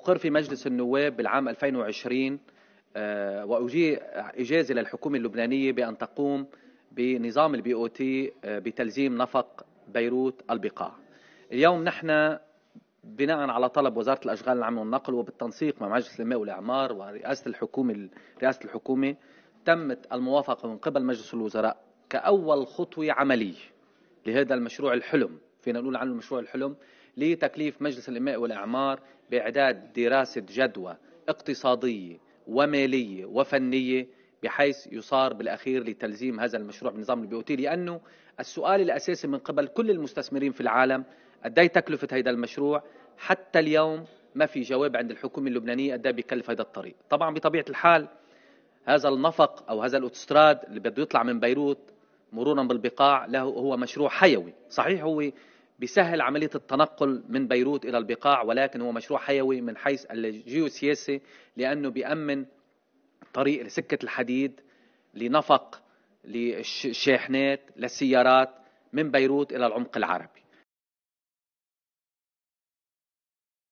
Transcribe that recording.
أقر في مجلس النواب بالعام 2020 آه، وأجي إجازة للحكومة اللبنانية بأن تقوم بنظام البي او تي آه، بتلزيم نفق بيروت البقاع اليوم نحن بناء على طلب وزاره الاشغال العامه والنقل وبالتنسيق مع مجلس الماء والاعمار ورئاسه الحكومه رئاسه الحكومه تمت الموافقه من قبل مجلس الوزراء كاول خطوه عمليه لهذا المشروع الحلم فينا نقول عنه مشروع الحلم لتكليف مجلس الإنماء والإعمار بإعداد دراسة جدوى اقتصادية ومالية وفنية بحيث يصار بالأخير لتلزيم هذا المشروع بنظام البيوتي لأنه السؤال الأساسي من قبل كل المستثمرين في العالم أدي تكلفة هذا المشروع حتى اليوم ما في جواب عند الحكومة اللبنانية قد بيكلف هذا الطريق طبعا بطبيعة الحال هذا النفق أو هذا الأوتستراد اللي بده يطلع من بيروت مرورا بالبقاع له هو مشروع حيوي صحيح هو بيسهل عملية التنقل من بيروت إلى البقاع ولكن هو مشروع حيوي من حيث الجيوسياسي لأنه بيأمن طريق لسكة الحديد لنفق للشاحنات للسيارات من بيروت إلى العمق العربي